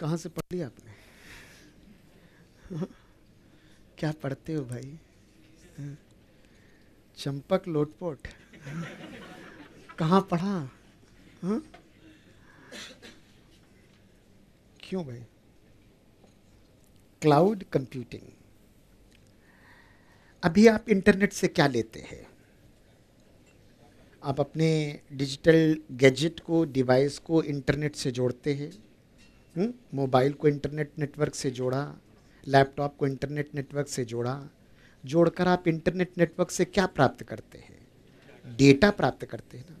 कहाँ से पढ़ लिया आपने क्या पढ़ते हो भाई हाँ। चंपक लोटपोट कहाँ पढ़ा हाँ। क्यों भाई क्लाउड कंप्यूटिंग अभी आप इंटरनेट से क्या लेते हैं आप अपने डिजिटल गैजेट को डिवाइस को इंटरनेट से जोड़ते हैं हम्म? मोबाइल को इंटरनेट नेटवर्क से जोड़ा लैपटॉप को इंटरनेट नेटवर्क से जोड़ा जोड़कर आप इंटरनेट नेटवर्क से क्या प्राप्त करते हैं डेटा प्राप्त करते हैं ना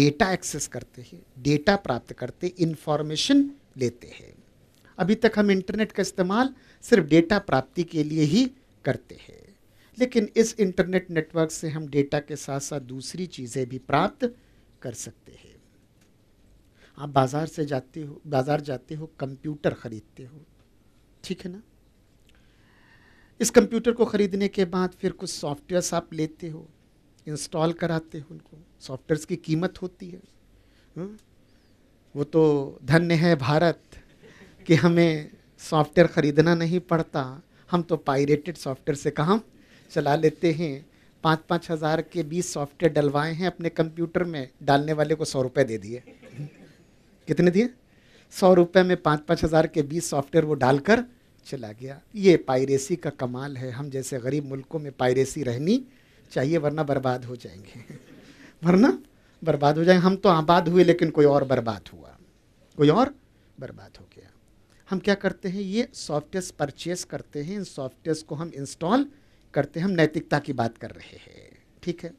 डेटा एक्सेस करते हैं डेटा प्राप्त करते इंफॉर्मेशन लेते हैं अभी तक हम इंटरनेट का इस्तेमाल सिर्फ डेटा प्राप्ति के लिए ही करते हैं लेकिन इस इंटरनेट नेटवर्क से हम डेटा के साथ साथ दूसरी चीज़ें भी प्राप्त कर सकते हैं आप बाज़ार से जाते हो बाज़ार जाते हो कंप्यूटर ख़रीदते हो ठीक है ना इस कंप्यूटर को ख़रीदने के बाद फिर कुछ सॉफ्टवेयर्स आप लेते हो इंस्टॉल कराते हो उनको सॉफ्टवेयर्स की कीमत होती है हुँ? हम्म? वो तो धन्य है भारत कि हमें सॉफ्टवेयर ख़रीदना नहीं पड़ता हम तो पायरेटेड सॉफ्टवेयर से काम चला लेते हैं पाँच पाँच हज़ार के बीस सॉफ्टवेयर डलवाए हैं अपने कंप्यूटर में डालने वाले को सौ रुपये दे दिए कितने दिए सौ रुपये में पाँच पाँच हज़ार के बीस सॉफ्टवेयर वो डालकर चला गया ये पायरेसी का कमाल है हम जैसे गरीब मुल्कों में पायरेसी रहनी चाहिए वरना बर्बाद हो जाएंगे वरना बर्बाद हो जाएंगे हम तो आबाद हुए लेकिन कोई और बर्बाद हुआ कोई और बर्बाद हो गया हम क्या करते हैं ये सॉफ्टवेयर परचेस करते हैं इन सॉफ्टवेयर्स को हम इंस्टॉल करते हैं हम नैतिकता की बात कर रहे हैं ठीक है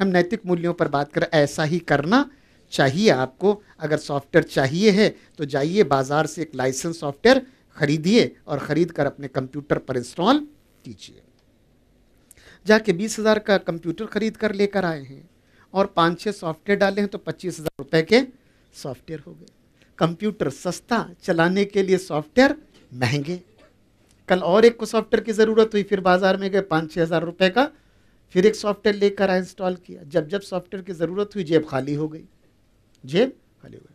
हम नैतिक मूल्यों पर बात कर ऐसा ही करना चाहिए आपको अगर सॉफ्टवेयर चाहिए है तो जाइए बाज़ार से एक लाइसेंस सॉफ्टवेयर खरीदिए और ख़रीद कर अपने कंप्यूटर पर इंस्टॉल कीजिए जाके बीस हज़ार का कंप्यूटर ख़रीद कर लेकर आए हैं और पाँच छः सॉफ्टवेयर डाले हैं तो पच्चीस हज़ार रुपये के सॉफ्टवेयर हो गए कंप्यूटर सस्ता चलाने के लिए सॉफ्टवेयर महंगे कल और एक को सॉफ्टवेयर की ज़रूरत हुई फिर बाज़ार में गए पाँच छः हज़ार रुपये का फिर एक सॉफ्टवेयर लेकर आए इंस्टॉल किया जब जब सॉफ्टवेयर की ज़रूरत हुई जेब खाली हो गई जेब खाली हो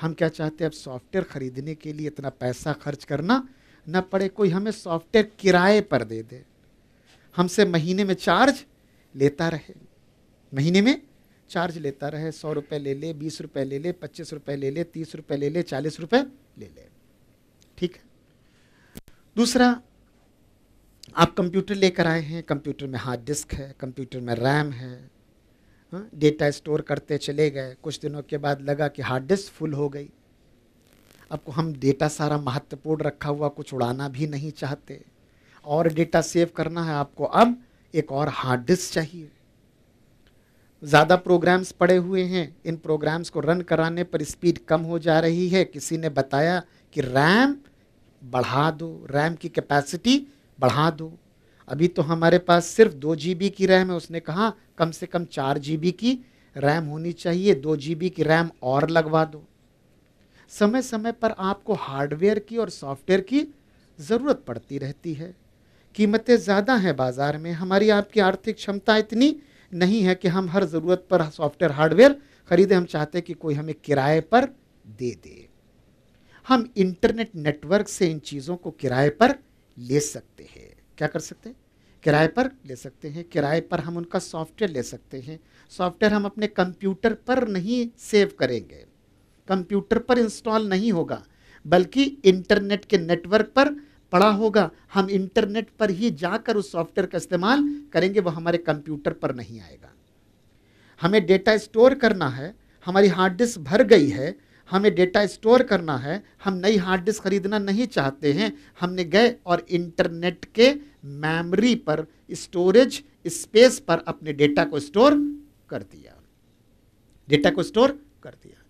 हम क्या चाहते हैं अब सॉफ्टवेयर ख़रीदने के लिए इतना पैसा खर्च करना न पड़े कोई हमें सॉफ्टवेयर किराए पर दे दे हमसे महीने में चार्ज लेता रहे महीने में चार्ज लेता रहे सौ रुपये ले ले बीस रुपये ले ले पच्चीस रुपये ले ले तीस रुपये ले ले चालीस रुपये ले ले ठीक है दूसरा आप कंप्यूटर लेकर आए हैं कंप्यूटर में हार्ड डिस्क है कंप्यूटर में रैम है डेटा हाँ, स्टोर करते चले गए कुछ दिनों के बाद लगा कि हार्ड डिस्क फुल हो गई अब हम डेटा सारा महत्वपूर्ण रखा हुआ कुछ उड़ाना भी नहीं चाहते और डेटा सेव करना है आपको अब एक और हार्ड डिस्क चाहिए ज़्यादा प्रोग्राम्स पड़े हुए हैं इन प्रोग्राम्स को रन कराने पर स्पीड कम हो जा रही है किसी ने बताया कि रैम बढ़ा दो रैम की कैपेसिटी बढ़ा दो अभी तो हमारे पास सिर्फ दो जी की रैम है उसने कहा कम से कम चार जी की रैम होनी चाहिए दो जी की रैम और लगवा दो समय समय पर आपको हार्डवेयर की और सॉफ्टवेयर की ज़रूरत पड़ती रहती है कीमतें ज़्यादा हैं बाज़ार में हमारी आपकी आर्थिक क्षमता इतनी नहीं है कि हम हर ज़रूरत पर सॉफ्टवेयर हार्डवेयर ख़रीदें हम चाहते हैं कि कोई हमें किराए पर दे दे हम इंटरनेट नेटवर्क से इन चीज़ों को किराए पर ले सकते हैं क्या कर सकते हैं किराए पर ले सकते हैं किराए पर हम उनका सॉफ्टवेयर ले सकते हैं सॉफ्टवेयर हम अपने कंप्यूटर पर नहीं सेव करेंगे कंप्यूटर पर इंस्टॉल नहीं होगा बल्कि इंटरनेट के नेटवर्क पर पड़ा होगा हम इंटरनेट पर ही जाकर उस सॉफ्टवेयर का इस्तेमाल करेंगे वो हमारे कंप्यूटर पर नहीं आएगा हमें डेटा स्टोर करना है हमारी हार्ड डिस्क भर गई है हमें डेटा स्टोर करना है हम नई हार्ड डिस्क खरीदना नहीं चाहते हैं हमने गए और इंटरनेट के मेमोरी पर स्टोरेज स्पेस पर अपने डेटा को स्टोर कर दिया डेटा को स्टोर कर दिया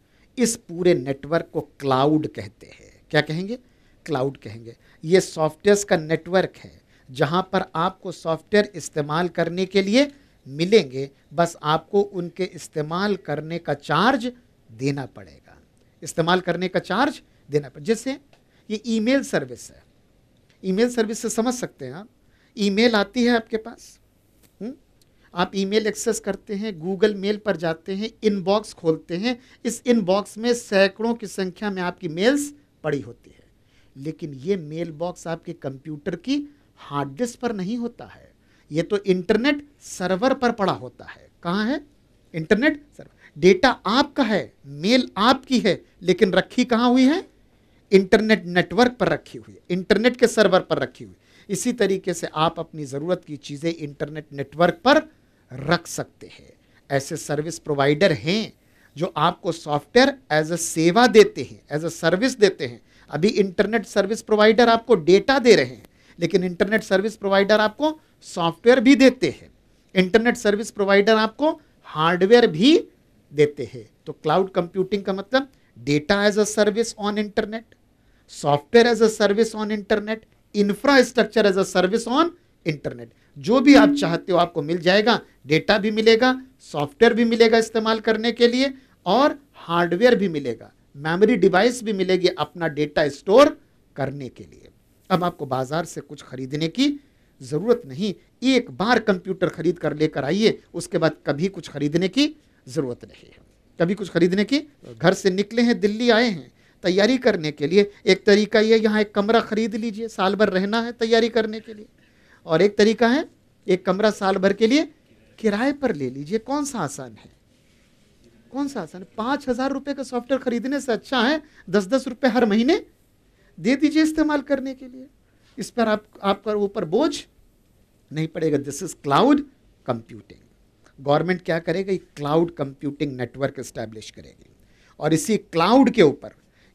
इस पूरे नेटवर्क को क्लाउड कहते हैं क्या कहेंगे क्लाउड कहेंगे ये सॉफ्टवेयर का नेटवर्क है जहाँ पर आपको सॉफ्टवेयर इस्तेमाल करने के लिए मिलेंगे बस आपको उनके इस्तेमाल करने का चार्ज देना पड़ेगा इस्तेमाल करने का चार्ज देना पड़े जैसे ये ईमेल सर्विस है ईमेल सर्विस से समझ सकते हैं आप ईमेल आती है आपके पास हुँ? हम्म? आप ईमेल एक्सेस करते हैं गूगल मेल पर जाते हैं इनबॉक्स खोलते हैं इस इनबॉक्स में सैकड़ों की संख्या में आपकी मेल्स पड़ी होती है लेकिन ये मेल बॉक्स आपके कंप्यूटर की हार्ड डिस्क पर नहीं होता है ये तो इंटरनेट सर्वर पर पड़ा होता है कहाँ है इंटरनेट सर्वर डेटा आपका है मेल आपकी है लेकिन रखी कहाँ हुई है इंटरनेट नेटवर्क पर रखी हुई है इंटरनेट के सर्वर पर रखी हुई इसी तरीके से आप अपनी ज़रूरत की चीज़ें इंटरनेट नेटवर्क पर रख सकते हैं ऐसे सर्विस प्रोवाइडर हैं जो आपको सॉफ्टवेयर एज अ सेवा देते हैं एज अ सर्विस देते हैं अभी इंटरनेट सर्विस प्रोवाइडर आपको डेटा दे रहे हैं लेकिन इंटरनेट सर्विस प्रोवाइडर आपको सॉफ्टवेयर भी देते हैं इंटरनेट सर्विस प्रोवाइडर आपको हार्डवेयर भी देते हैं तो क्लाउड कंप्यूटिंग का मतलब data as a service on internet software as a service on internet infrastructure as a service on internet जो भी आप चाहते हो आपको मिल जाएगा डेटा भी मिलेगा सॉफ्टवेयर भी मिलेगा इस्तेमाल करने के लिए और हार्डवेयर भी मिलेगा मेमोरी डिवाइस भी मिलेगी अपना डेटा स्टोर करने के लिए अब आपको बाजार से कुछ खरीदने की ज़रूरत नहीं एक बार कंप्यूटर खरीद कर लेकर आइए उसके बाद कभी कुछ खरीदने की ज़रूरत नहीं है कभी कुछ ख़रीदने की घर से निकले हैं दिल्ली आए हैं तैयारी करने के लिए एक तरीका ये यहाँ एक कमरा ख़रीद लीजिए साल भर रहना है तैयारी करने के लिए और एक तरीका है एक कमरा साल भर के लिए किराए पर ले लीजिए कौन सा आसान है कौन सा आसान है पाँच हज़ार रुपये का सॉफ्टवेयर ख़रीदने से अच्छा है दस दस रुपये हर महीने दे दीजिए इस्तेमाल करने के लिए इस पर आप आपका ऊपर बोझ नहीं पड़ेगा this is cloud computing government क्या करेगा क्लाउड कंप्यूटिंग नेटवर्क इस्टेब्लिश करेगी और इसी क्लाउड के ऊपर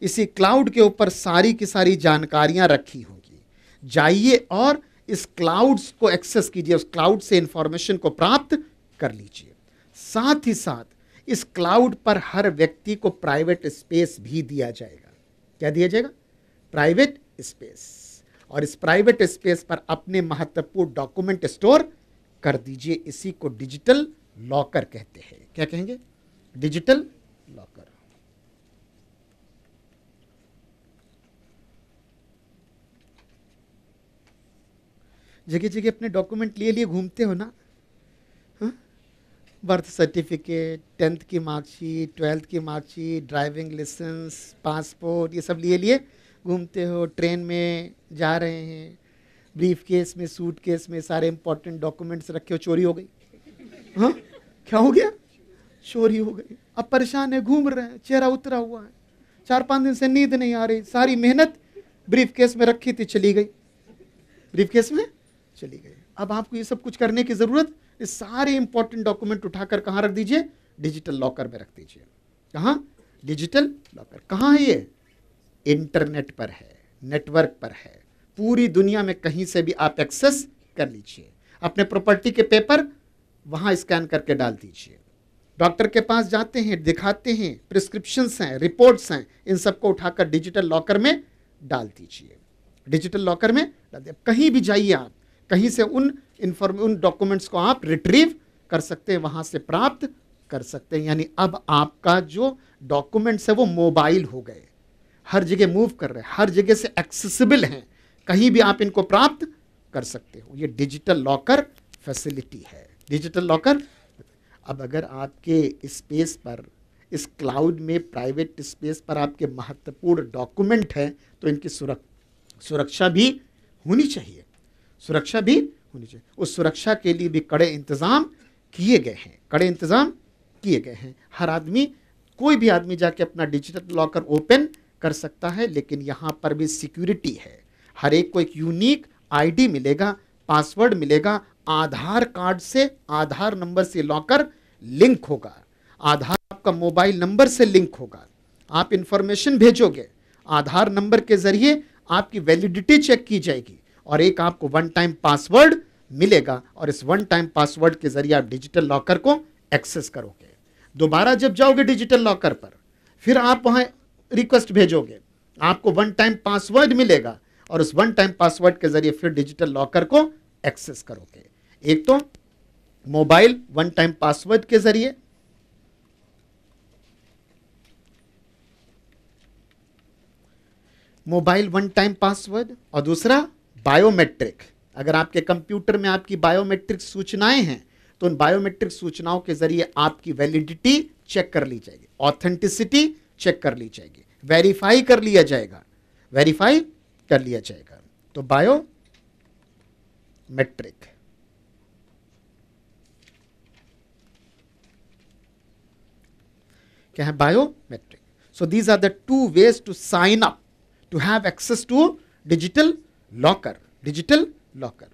इसी क्लाउड के ऊपर सारी की सारी जानकारियां रखी होगी जाइए और इस क्लाउड्स को एक्सेस कीजिए उस क्लाउड से इंफॉर्मेशन को प्राप्त कर लीजिए साथ ही साथ इस क्लाउड पर हर व्यक्ति को प्राइवेट स्पेस भी दिया जाएगा क्या दिया जाएगा प्राइवेट स्पेस और इस प्राइवेट स्पेस पर अपने महत्वपूर्ण डॉक्यूमेंट स्टोर कर दीजिए इसी को डिजिटल लॉकर कहते हैं क्या कहेंगे डिजिटल लॉकर जगह जगह अपने डॉक्यूमेंट लिए लिए घूमते हो ना बर्थ सर्टिफिकेट टेंथ की मार्कशीट ट्वेल्थ की मार्कशीट ड्राइविंग लाइसेंस पासपोर्ट ये सब लिए लिए घूमते हो ट्रेन में जा रहे हैं ब्रीफ केस में सूट केस में सारे इंपॉर्टेंट डॉक्यूमेंट्स रखे हो चोरी हो गई हाँ क्या हो गया चोरी हो गई अब परेशान है घूम रहे हैं चेहरा उतरा हुआ है चार पाँच दिन से नींद नहीं आ रही सारी मेहनत ब्रीफ केस में रखी थी चली गई ब्रीफ केस में चली गई अब आपको ये सब कुछ करने की ज़रूरत इस सारे इंपॉर्टेंट डॉक्यूमेंट उठाकर कहाँ रख दीजिए डिजिटल लॉकर में रख दीजिए कहाँ डिजिटल लॉकर कहाँ है ये इंटरनेट पर है नेटवर्क पर है पूरी दुनिया में कहीं से भी आप एक्सेस कर लीजिए अपने प्रॉपर्टी के पेपर वहाँ स्कैन करके डाल दीजिए डॉक्टर के पास जाते हैं दिखाते हैं प्रिस्क्रिप्शंस हैं रिपोर्ट्स हैं इन सबको उठाकर डिजिटल लॉकर में डाल दीजिए डिजिटल लॉकर में डाल दिए कहीं भी जाइए आप कहीं से उन इन्फॉर्म उन डॉक्यूमेंट्स को आप रिट्रीव कर सकते हैं वहाँ से प्राप्त कर सकते हैं यानी अब आपका जो डॉक्यूमेंट्स है वो मोबाइल हो गए हर जगह मूव कर रहे हैं हर जगह से एक्सेसिबल हैं कहीं भी आप इनको प्राप्त कर सकते हो ये डिजिटल लॉकर फैसिलिटी है डिजिटल लॉकर अब अगर आपके स्पेस पर इस क्लाउड में प्राइवेट स्पेस पर आपके महत्वपूर्ण डॉक्यूमेंट हैं तो इनकी सुरक, सुरक्षा भी होनी चाहिए सुरक्षा भी होनी चाहिए उस सुरक्षा के लिए भी कड़े इंतज़ाम किए गए हैं कड़े इंतज़ाम किए गए हैं हर आदमी कोई भी आदमी जाके अपना डिजिटल लॉकर ओपन कर सकता है लेकिन यहाँ पर भी सिक्योरिटी है हर एक को एक यूनिक आईडी मिलेगा पासवर्ड मिलेगा आधार कार्ड से आधार नंबर से लॉकर लिंक होगा आधार आपका मोबाइल नंबर से लिंक होगा आप इंफॉर्मेशन भेजोगे आधार नंबर के जरिए आपकी वैलिडिटी चेक की जाएगी और एक आपको वन टाइम पासवर्ड मिलेगा और इस वन टाइम पासवर्ड के जरिए आप डिजिटल लॉकर को एक्सेस करोगे दोबारा जब जाओगे डिजिटल लॉकर पर फिर आप वहाँ रिक्वेस्ट भेजोगे आपको वन टाइम पासवर्ड मिलेगा और उस वन टाइम पासवर्ड के जरिए फिर डिजिटल लॉकर को एक्सेस करोगे एक तो मोबाइल वन टाइम पासवर्ड के जरिए मोबाइल वन टाइम पासवर्ड और दूसरा बायोमेट्रिक अगर आपके कंप्यूटर में आपकी बायोमेट्रिक सूचनाएं हैं तो उन बायोमेट्रिक सूचनाओं के जरिए आपकी वैलिडिटी चेक कर ली जाएगी ऑथेंटिसिटी चेक कर ली जाएगी वेरीफाई कर लिया जाएगा वेरीफाई कर लिया जाएगा तो बायो मेट्रिक क्या है biometric so these are the two ways to sign up to have access to digital locker digital locker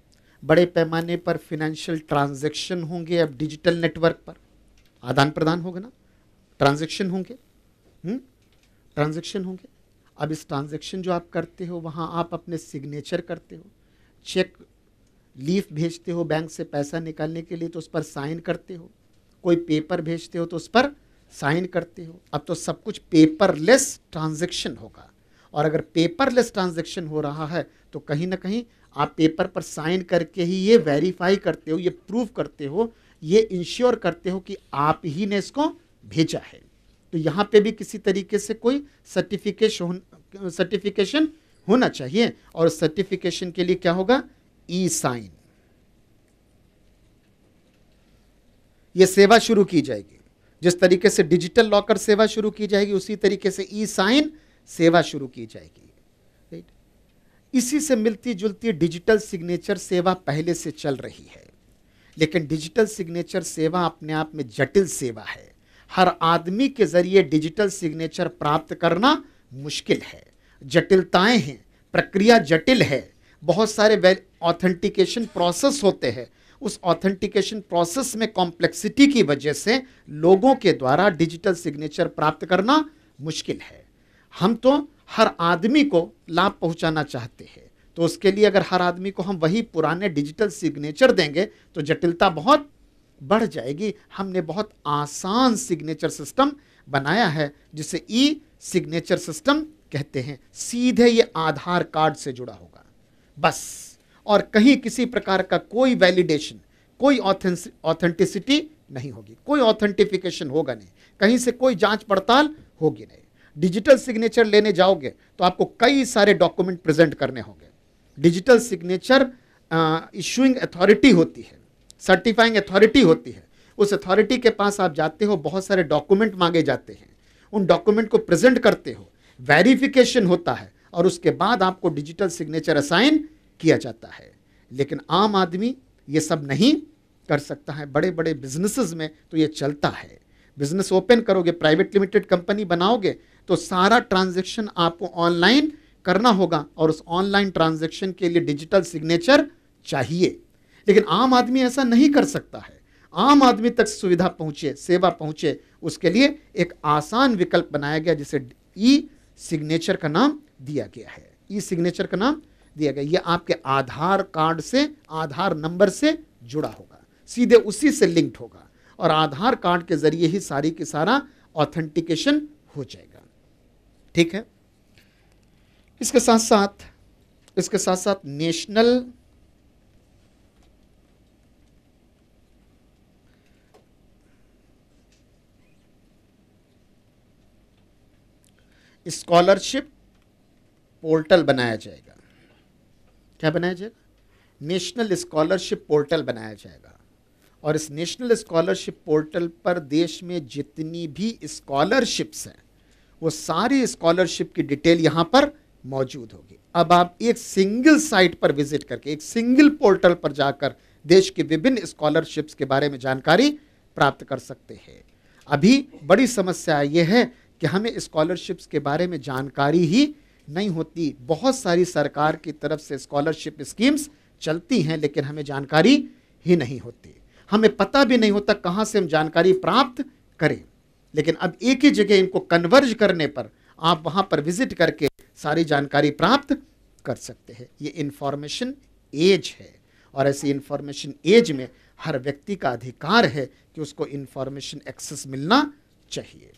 बड़े पैमाने पर फिनेंशियल ट्रांजेक्शन होंगे अब डिजिटल नेटवर्क पर आदान प्रदान होगा ना ट्रांजेक्शन होंगे ट्रांजेक्शन हम्म? होंगे अब इस ट्रांजेक्शन जो आप करते हो वहाँ आप अपने सिग्नेचर करते हो चेक लीफ भेजते हो बैंक से पैसा निकालने के लिए तो उस पर साइन करते हो कोई पेपर भेजते हो तो उस पर साइन करते हो अब तो सब कुछ पेपरलेस ट्रांजेक्शन होगा और अगर पेपरलेस ट्रांजेक्शन हो रहा है तो कहीं ना कहीं आप पेपर पर साइन करके ही ये वेरीफाई करते हो ये प्रूव करते हो ये इंश्योर करते हो कि आप ही ने इसको भेजा है तो यहाँ पे भी किसी तरीके से कोई सर्टिफिकेशन सर्टिफिकेशन होना चाहिए और सर्टिफिकेशन के लिए क्या होगा ई साइन ये सेवा शुरू की जाएगी जिस तरीके से डिजिटल लॉकर सेवा शुरू की जाएगी उसी तरीके से ई साइन सेवा शुरू की जाएगी राइट इसी से मिलती जुलती डिजिटल सिग्नेचर सेवा पहले से चल रही है लेकिन डिजिटल सिग्नेचर सेवा अपने आप में जटिल सेवा है हर आदमी के जरिए डिजिटल सिग्नेचर प्राप्त करना मुश्किल है जटिलताएं हैं प्रक्रिया जटिल है बहुत सारे ऑथेंटिकेशन प्रोसेस होते हैं उस ऑथेंटिकेशन प्रोसेस में कॉम्प्लेक्सिटी की वजह से लोगों के द्वारा डिजिटल सिग्नेचर प्राप्त करना मुश्किल है हम तो हर आदमी को लाभ पहुंचाना चाहते हैं तो उसके लिए अगर हर आदमी को हम वही पुराने डिजिटल सिग्नेचर देंगे तो जटिलता बहुत बढ़ जाएगी हमने बहुत आसान सिग्नेचर सिस्टम बनाया है जिसे ई सिग्नेचर सिस्टम कहते हैं सीधे ये आधार कार्ड से जुड़ा होगा बस और कहीं किसी प्रकार का कोई वैलिडेशन कोई ऑथेंटिसिटी नहीं होगी कोई ऑथेंटिफिकेशन होगा नहीं कहीं से कोई जांच पड़ताल होगी नहीं डिजिटल सिग्नेचर लेने जाओगे तो आपको कई सारे डॉक्यूमेंट प्रेजेंट करने होंगे डिजिटल सिग्नेचर इशूइंग अथॉरिटी होती है सर्टिफाइंग अथॉरिटी होती है उस अथॉरिटी के पास आप जाते हो बहुत सारे डॉक्यूमेंट मांगे जाते हैं उन डॉक्यूमेंट को प्रेजेंट करते हो वेरिफिकेशन होता है और उसके बाद आपको डिजिटल सिग्नेचर असाइन किया जाता है लेकिन आम आदमी ये सब नहीं कर सकता है बड़े बड़े बिजनेसेस में तो ये चलता है बिजनेस ओपन करोगे प्राइवेट लिमिटेड कंपनी बनाओगे तो सारा ट्रांजेक्शन आपको ऑनलाइन करना होगा और उस ऑनलाइन ट्रांजेक्शन के लिए डिजिटल सिग्नेचर चाहिए लेकिन आम आदमी ऐसा नहीं कर सकता है आम आदमी तक सुविधा पहुंचे सेवा पहुंचे उसके लिए एक आसान विकल्प बनाया गया जिसे ई सिग्नेचर का नाम दिया गया है ई सिग्नेचर का नाम दिया गया ये आपके आधार कार्ड से आधार नंबर से जुड़ा होगा सीधे उसी से लिंक्ड होगा और आधार कार्ड के जरिए ही सारी की सारा ऑथेंटिकेशन हो जाएगा ठीक है इसके साथ साथ इसके साथ साथ नेशनल स्कॉलरशिप पोर्टल बनाया जाएगा क्या बनाया जाएगा नेशनल स्कॉलरशिप पोर्टल बनाया जाएगा और इस नेशनल स्कॉलरशिप पोर्टल पर देश में जितनी भी स्कॉलरशिप्स हैं वो सारी स्कॉलरशिप की डिटेल यहाँ पर मौजूद होगी अब आप एक सिंगल साइट पर विजिट करके एक सिंगल पोर्टल पर जाकर देश के विभिन्न स्कॉलरशिप्स के बारे में जानकारी प्राप्त कर सकते हैं अभी बड़ी समस्या यह है कि हमें स्कॉलरशिप्स के बारे में जानकारी ही नहीं होती बहुत सारी सरकार की तरफ से स्कॉलरशिप स्कीम्स चलती हैं लेकिन हमें जानकारी ही नहीं होती हमें पता भी नहीं होता कहाँ से हम जानकारी प्राप्त करें लेकिन अब एक ही जगह इनको कन्वर्ज करने पर आप वहाँ पर विजिट करके सारी जानकारी प्राप्त कर सकते हैं ये इन्फॉर्मेशन एज है और ऐसी इन्फॉर्मेशन एज में हर व्यक्ति का अधिकार है कि उसको इन्फॉर्मेशन एक्सेस मिलना चाहिए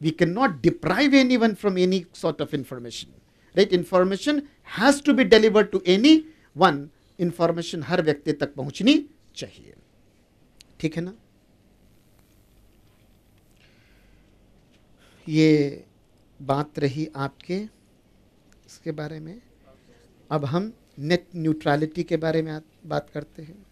we cannot deprive anyone from any sort of information right information has to be delivered to any one information har vyakti tak pahunchni chahiye theek hai na ye baat rahi aapke iske bare mein ab hum net neutrality ke bare mein baat karte hain